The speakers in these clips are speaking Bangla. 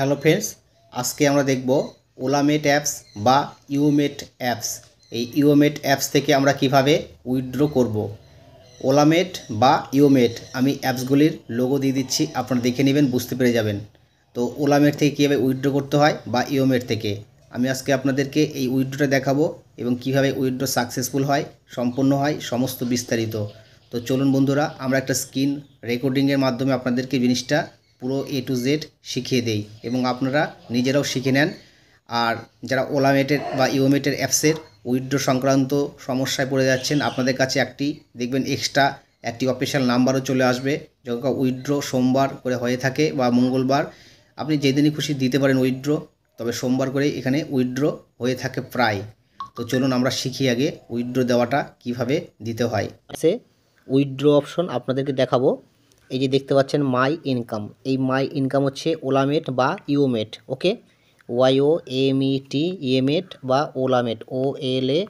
হ্যালো ফ্রেন্ডস আজকে আমরা দেখব ওলামেট অ্যাপস বা ইউমেট অ্যাপস এই ইউমেট অ্যাপস থেকে আমরা কিভাবে উইথড্র করব। ওলামেট বা ইউমেট আমি অ্যাপসগুলির লোগো দিয়ে দিচ্ছি আপনারা দেখে নেবেন বুঝতে পেরে যাবেন তো ওলামেট থেকে কীভাবে উইথড্র করতে হয় বা ইউমেট থেকে আমি আজকে আপনাদেরকে এই উইথড্রোটা দেখাবো এবং কিভাবে উইথড্র সাকসেসফুল হয় সম্পূর্ণ হয় সমস্ত বিস্তারিত তো চলুন বন্ধুরা আমরা একটা স্ক্রিন রেকর্ডিংয়ের মাধ্যমে আপনাদেরকে জিনিসটা পুরো এ টু জেড শিখিয়ে দেই এবং আপনারা নিজেরাও শিখে নেন আর যারা ওলামেটের বা ইওমেটের অ্যাপসের উইড্রো সংক্রান্ত সমস্যায় পড়ে যাচ্ছেন আপনাদের কাছে একটি দেখবেন এক্সট্রা একটি অফিসিয়াল নাম্বারও চলে আসবে যখন উইড্রো সোমবার করে হয়ে থাকে বা মঙ্গলবার আপনি যেদিনই খুশি দিতে পারেন উইড্রো তবে সোমবার করে এখানে উইড্রো হয়ে থাকে প্রায় তো চলুন আমরা শিখি আগে উইড্রো দেওয়াটা কিভাবে দিতে হয় সে উইড্রো অপশন আপনাদেরকে দেখাবো এই যে দেখতে পাচ্ছেন মাই ইনকাম এই মাই ইনকাম হচ্ছে ওলামেট বা ইউমেট ওকে ওয়াইও এম ই টি ইএমএট বা ওলামেট ও এল এ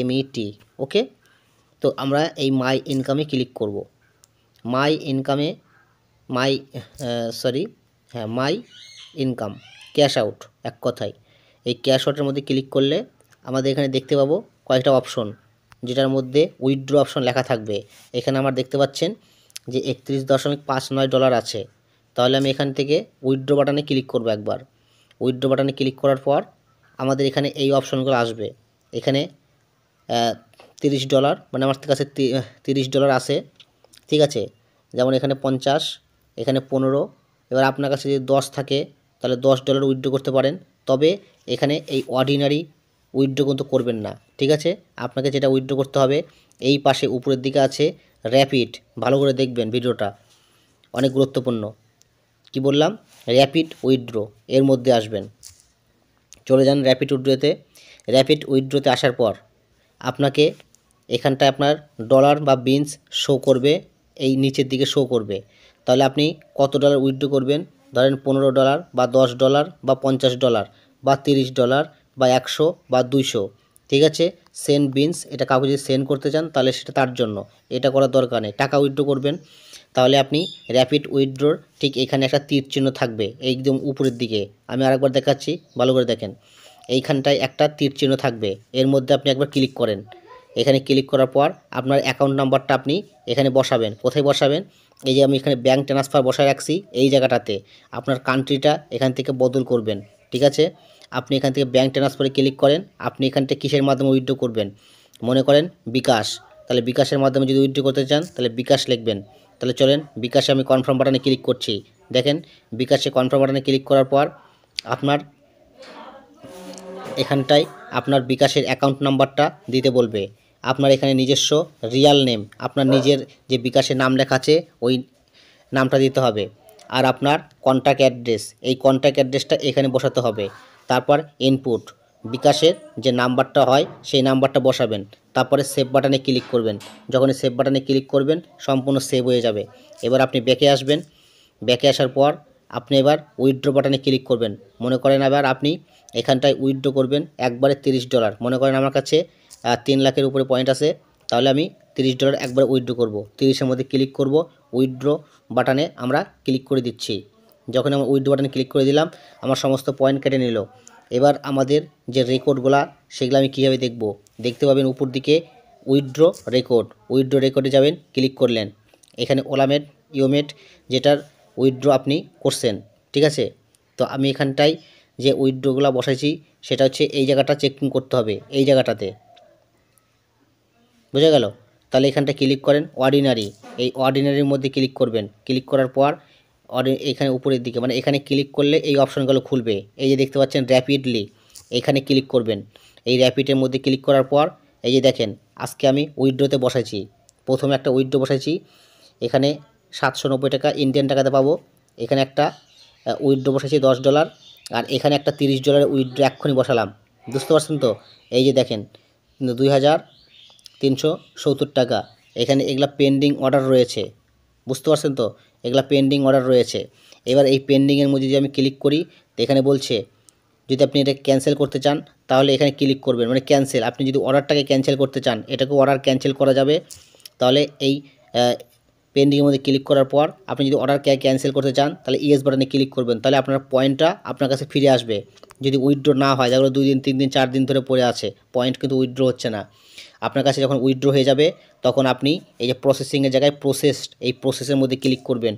এম ই টি ওকে তো আমরা এই মাই ইনকামে ক্লিক করব মাই ইনকামে মাই সরি হ্যাঁ মাই ইনকাম ক্যাশ আউট এক কথায় এই ক্যাশ আউটের মধ্যে ক্লিক করলে আমাদের এখানে দেখতে পাবো কয়েকটা অপশন যেটার মধ্যে উইথড্র অপশন লেখা থাকবে এখানে আমার দেখতে পাচ্ছেন যে একত্রিশ দশমিক পাঁচ নয় ডলার আছে তাহলে আমি এখান থেকে উইড্রো বাটনে ক্লিক করব একবার উইড্রো বাটনে ক্লিক করার পর আমাদের এখানে এই অপশনগুলো আসবে এখানে তিরিশ ডলার মানে আমার কাছে তিরিশ ডলার আছে ঠিক আছে যেমন এখানে পঞ্চাশ এখানে পনেরো এবার আপনার কাছে যদি দশ থাকে তাহলে দশ ডলার উইড্রো করতে পারেন তবে এখানে এই অর্ডিনারি উইড্রো কিন্তু করবেন না ঠিক আছে আপনাকে যেটা উইড্রো করতে হবে এই পাশে উপরের দিকে আছে র্যাপিড ভালো করে দেখবেন ভিডিওটা অনেক গুরুত্বপূর্ণ কি বললাম র্যাপিড উইথড্রো এর মধ্যে আসবেন চলে যান র্যাপিড উইথড্রোতে র্যাপিড উইথড্রোতে আসার পর আপনাকে এখানটায় আপনার ডলার বা বিনস শো করবে এই নিচের দিকে শো করবে তাহলে আপনি কত ডলার উইথড্রো করবেন ধরেন পনেরো ডলার বা দশ ডলার বা পঞ্চাশ ডলার বা তিরিশ ডলার বা একশো বা দুইশো ঠিক আছে সেন্ড বিনস এটা কাউকে যদি সেন্ড করতে চান তাহলে সেটা তার জন্য এটা করার দরকার নেই টাকা উইথড্রো করবেন তাহলে আপনি র্যাপিড উইথড্রোর ঠিক এখানে একটা তীর চিহ্ন থাকবে একদম উপরের দিকে আমি আরেকবার দেখাচ্ছি ভালো করে দেখেন এইখানটায় একটা তীর চিহ্ন থাকবে এর মধ্যে আপনি একবার ক্লিক করেন এখানে ক্লিক করার পর আপনার অ্যাকাউন্ট নাম্বারটা আপনি এখানে বসাবেন কোথায় বসাবেন এই যে আমি এখানে ব্যাঙ্ক ট্রান্সফার বসায় রাখছি এই জায়গাটাতে আপনার কান্ট্রিটা এখান থেকে বদল করবেন ঠিক আছে আপনি এখান থেকে ব্যাঙ্ক ট্রান্সফারে ক্লিক করেন আপনি এখান থেকে কিসের মাধ্যমে উইড্রো করবেন মনে করেন বিকাশ তাহলে বিকাশের মাধ্যমে যদি উইড্রো করতে চান তাহলে বিকাশ লিখবেন তাহলে চলেন বিকাশে আমি কনফার্ম বাটনে ক্লিক করছি দেখেন বিকাশে কনফার্ম বাটনে ক্লিক করার পর আপনার এখানটায় আপনার বিকাশের অ্যাকাউন্ট নাম্বারটা দিতে বলবে আপনার এখানে নিজস্ব রিয়াল নেম আপনার নিজের যে বিকাশে নাম লেখা আছে ওই নামটা দিতে হবে আর আপনার কন্ট্যাক্ট অ্যাড্রেস এই কন্ট্যাক্ট অ্যাড্রেসটা এখানে বসাতে হবে তারপর ইনপুট বিকাশের যে নাম্বারটা হয় সেই নাম্বারটা বসাবেন তারপরে সেভ বাটনে ক্লিক করবেন যখন সেভ বাটনে ক্লিক করবেন সম্পূর্ণ সেভ হয়ে যাবে এবার আপনি ব্যাকে আসবেন ব্যাকে আসার পর আপনি এবার উইথড্র বাটনে ক্লিক করবেন মনে করেন আবার আপনি এখানটায় উইথড্র করবেন একবারে 30 ডলার মনে করেন আমার কাছে তিন লাখের উপরে পয়েন্ট আছে তাহলে আমি 30 ডলার একবারে উইথড্র করব তিরিশের মধ্যে ক্লিক করব উইথড্র বাটনে আমরা ক্লিক করে দিচ্ছি যখন আমি উইথ বাটনে ক্লিক করে দিলাম আমার সমস্ত পয়েন্ট কেটে নিল এবার আমাদের যে রেকর্ডগুলা সেগুলো আমি কীভাবে দেখব দেখতে পাবেন উপর দিকে উইথড্র রেকর্ড উইথড্র রেকর্ডে যাবেন ক্লিক করলেন এখানে ওলামেট ইওমেট যেটার উইথড্র আপনি করছেন ঠিক আছে তো আমি এখানটায় যে উইথড্রগুলো বসাইছি সেটা হচ্ছে এই জায়গাটা চেকিং করতে হবে এই জায়গাটাতে বোঝা গেল তাহলে এখানটা ক্লিক করেন অর্ডিনারি এই অর্ডিনারির মধ্যে ক্লিক করবেন ক্লিক করার পর এখানে উপরের দিকে মানে এখানে ক্লিক করলে এই অপশানগুলো খুলবে এই যে দেখতে পাচ্ছেন র্যাপিডলি এখানে ক্লিক করবেন এই র্যাপিডের মধ্যে ক্লিক করার পর এই যে দেখেন আজকে আমি উইড্রোতে বসাইছি প্রথমে একটা উইড্রো বসাইছি এখানে সাতশো নব্বই টাকা ইন্ডিয়ান টাকাতে পাবো এখানে একটা উইড্রো বসাইছি দশ ডলার আর এখানে একটা তিরিশ ডলারের উইড্রো এক্ষুনি বসালাম বুঝতে পারছেন তো এই যে দেখেন দুই হাজার তিনশো সত্তর টাকা এখানে এগুলো পেন্ডিং অর্ডার রয়েছে বুঝতে পারছেন তো এগুলো পেন্ডিং অর্ডার রয়েছে এবার এই পেন্ডিংয়ের মধ্যে যদি আমি ক্লিক করি তো এখানে বলছে যদি আপনি এটা ক্যান্সেল করতে চান তাহলে এখানে ক্লিক করবেন মানে ক্যান্সেল আপনি যদি অর্ডারটাকে ক্যান্সেল করতে চান এটাকে অর্ডার ক্যান্সেল করা যাবে তাহলে এই পেন্ডিংয়ের মধ্যে ক্লিক করার পর আপনি যদি অর্ডার ক্যায় ক্যান্সেল করতে চান তাহলে ইয়েস বাটনে ক্লিক করবেন তাহলে আপনার পয়েন্টটা আপনার কাছে ফিরে আসবে যদি উইথড্র না হয় যেগুলো দুই দিন তিন দিন চার দিন ধরে পড়ে আছে পয়েন্ট কিন্তু উইথড্রো হচ্ছে না আপনার কাছে যখন উইথড্রো হয়ে যাবে তখন আপনি এই যে প্রসেসিংয়ের জায়গায় প্রসেসড এই প্রসেসের মধ্যে ক্লিক করবেন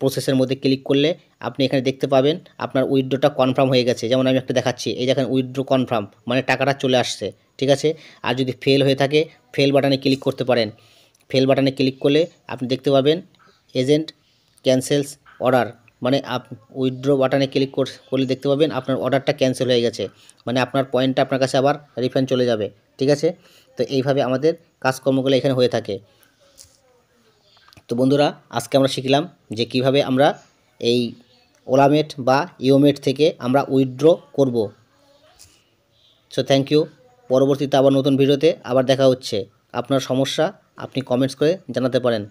প্রসেসের মধ্যে ক্লিক করলে আপনি এখানে দেখতে পাবেন আপনার উইথড্রোটা কনফার্ম হয়ে গেছে যেমন আমি একটা দেখাচ্ছি এই দেখেন উইথড্র কনফার্ম মানে টাকাটা চলে আসছে ঠিক আছে আর যদি ফেল হয়ে থাকে ফেল বাটনে ক্লিক করতে পারেন ফেল বাটনে ক্লিক করলে আপনি দেখতে পাবেন এজেন্ট ক্যান্সেলস অর্ডার মানে আপ উইথড্র বাটনে ক্লিক করলে দেখতে পাবেন আপনার অর্ডারটা ক্যান্সেল হয়ে গেছে মানে আপনার পয়েন্টটা আপনার কাছে আবার রিফান্ড চলে যাবে ঠিক আছে তো এইভাবে আমাদের কাজকর্মগুলো এখানে হয়ে থাকে তো বন্ধুরা আজকে আমরা শিখলাম যে কিভাবে আমরা এই ওলামেট বা ইওমেট থেকে আমরা উইথড্র করব সো থ্যাংক ইউ পরবর্তীতে আবার নতুন ভিডিওতে আবার দেখা হচ্ছে আপনার সমস্যা আপনি কমেন্টস করে জানাতে পারেন